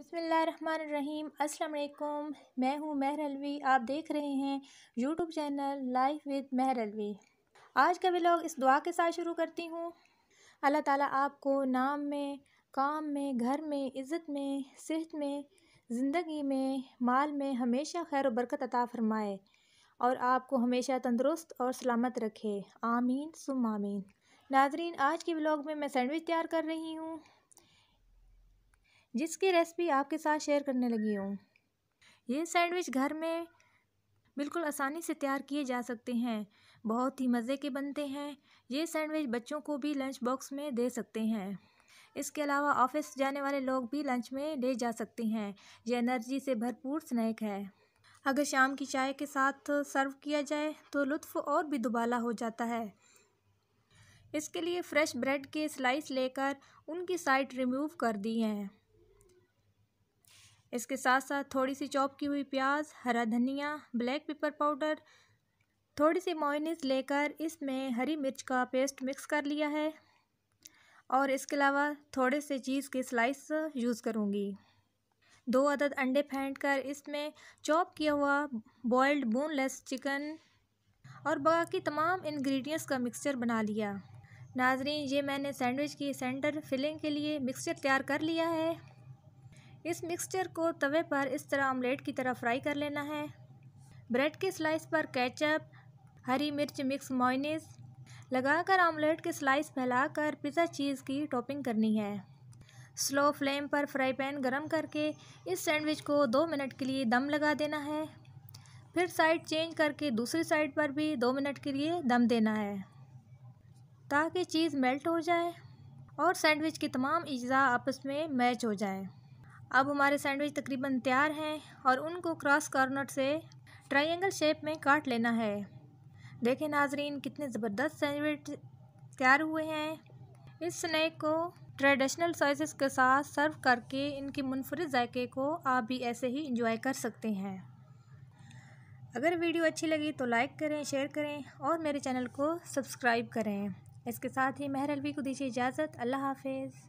बसमीम अस्सलाम मैं हूँ महर अलवी आप देख रहे हैं YouTube channel life with Mehar Alvi आज का व्लॉग इस दुआ के साथ शुरू करती हूँ अल्लाह ताला आपको नाम में काम में घर में इज़्ज़त में सेहत में ज़िंदगी में माल में हमेशा खैर बरकत अता फ़रमाए और आपको हमेशा तंदरुस्त और सलामत रखे आमीन सुम आमीन नाजरीन आज के ब्लॉग में मैं सैंडविच तैयार कर रही हूँ जिसकी रेसिपी आपके साथ शेयर करने लगी हूँ ये सैंडविच घर में बिल्कुल आसानी से तैयार किए जा सकते हैं बहुत ही मज़े के बनते हैं ये सैंडविच बच्चों को भी लंच बॉक्स में दे सकते हैं इसके अलावा ऑफिस जाने वाले लोग भी लंच में ले जा सकते हैं ये एनर्जी से भरपूर स्नैक है अगर शाम की चाय के साथ सर्व किया जाए तो लुत्फ़ और भी दुबाला हो जाता है इसके लिए फ्रेश ब्रेड के स्लाइस लेकर उनकी साइड रिमूव कर दी हैं इसके साथ साथ थोड़ी सी चॉप की हुई प्याज हरा धनिया ब्लैक पेपर पाउडर थोड़ी सी मोइनिस लेकर इसमें हरी मिर्च का पेस्ट मिक्स कर लिया है और इसके अलावा थोड़े से चीज़ के स्लाइस यूज़ करूँगी दो अदद अंडे फेंट कर इसमें चॉप किया हुआ बॉयल्ड बोनलेस चिकन और बाकी तमाम इंग्रेडिएंट्स का मिक्सचर बना लिया नाजरीन ये मैंने सैंडविच की सेंटर फिलिंग के लिए मिक्सचर तैयार कर लिया है इस मिक्सचर को तवे पर इस तरह ऑमलेट की तरह फ्राई कर लेना है ब्रेड के स्लाइस पर केचप हरी मिर्च मिक्स मोइनिस लगाकर ऑमलेट के स्लाइस फैलाकर पिज़्ज़ा चीज़ की टॉपिंग करनी है स्लो फ्लेम पर फ्राई पैन गरम करके इस सैंडविच को दो मिनट के लिए दम लगा देना है फिर साइड चेंज करके दूसरी साइड पर भी दो मिनट के लिए दम देना है ताकि चीज़ मेल्ट हो जाए और सैंडविच की तमाम अज्जा आपस में मैच हो जाए अब हमारे सैंडविच तकरीबन तैयार हैं और उनको क्रॉस कॉर्नर से ट्रायंगल शेप में काट लेना है देखें नाजरीन कितने ज़बरदस्त सैंडविच तैयार हुए हैं इस स्नैक को ट्रेडिशनल सॉसेस के साथ सर्व करके इनके मुनफरद जायके को आप भी ऐसे ही इंजॉय कर सकते हैं अगर वीडियो अच्छी लगी तो लाइक करें शेयर करें और मेरे चैनल को सब्सक्राइब करें इसके साथ ही महर को दीजिए इजाज़त अल्लाह हाफिज़